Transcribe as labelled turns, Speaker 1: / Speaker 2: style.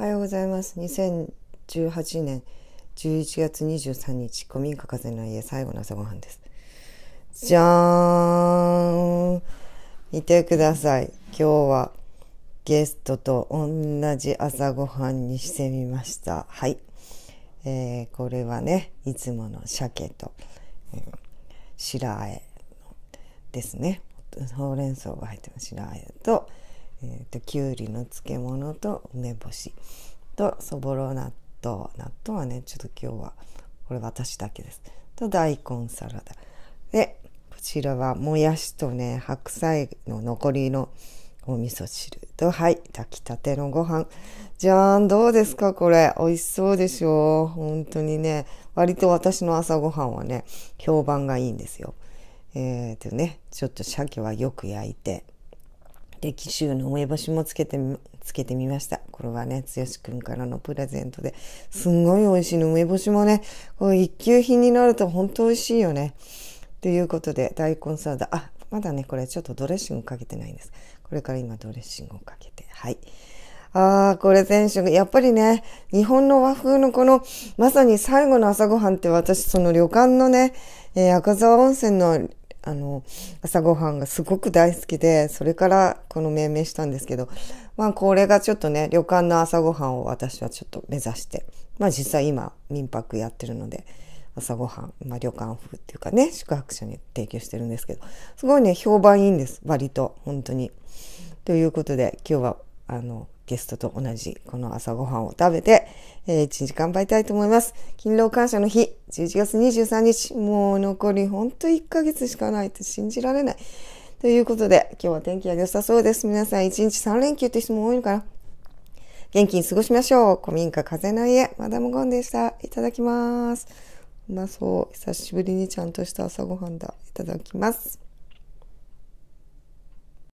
Speaker 1: おはようございます2018年11月23日古民家風の家最後の朝ごはんですじゃーん見てください今日はゲストと同じ朝ごはんにしてみましたはい、えー、これはねいつもの鮭と、うん、白あえですねほうれん草が入ってます白あえとえーと、きゅうりの漬物と梅干しとそぼろ納豆納豆はねちょっと今日はこれ私だけですと大根サラダでこちらはもやしとね白菜の残りのお味噌汁とはい炊きたてのご飯じゃんどうですかこれ美味しそうでしょう本当にね割と私の朝ごはんはね評判がいいんですよえっ、ー、とねちょっと鮭はよく焼いて歴史の梅干しもつけてつけてみました。これはね、つよしくんからのプレゼントで、すんごい美味しいの。梅干しもね、こう一級品になると本当美味しいよね。ということで、大根サラダ。あ、まだね、これちょっとドレッシングかけてないんです。これから今ドレッシングをかけて。はい。あー、これ全食。やっぱりね、日本の和風のこの、まさに最後の朝ごはんって私、その旅館のね、えー、赤沢温泉のあの、朝ごはんがすごく大好きで、それからこの命名したんですけど、まあこれがちょっとね、旅館の朝ごはんを私はちょっと目指して、まあ実際今民泊やってるので、朝ごはん、まあ旅館風っていうかね、宿泊者に提供してるんですけど、すごいね、評判いいんです、割と、本当に。ということで、今日はあの、ゲストと同じこの朝ごはんを食べて、えー、1日頑張りたいと思います。勤労感謝の日、11月23日、もう残りほんと1ヶ月しかないって信じられない。ということで、今日は天気が良さそうです。皆さん1日3連休って人も多いのかな元気に過ごしましょう。古民家風の家、マダムゴンでした。いただきます。うまそう。久しぶりにちゃんとした朝ごはんだ。いただきます。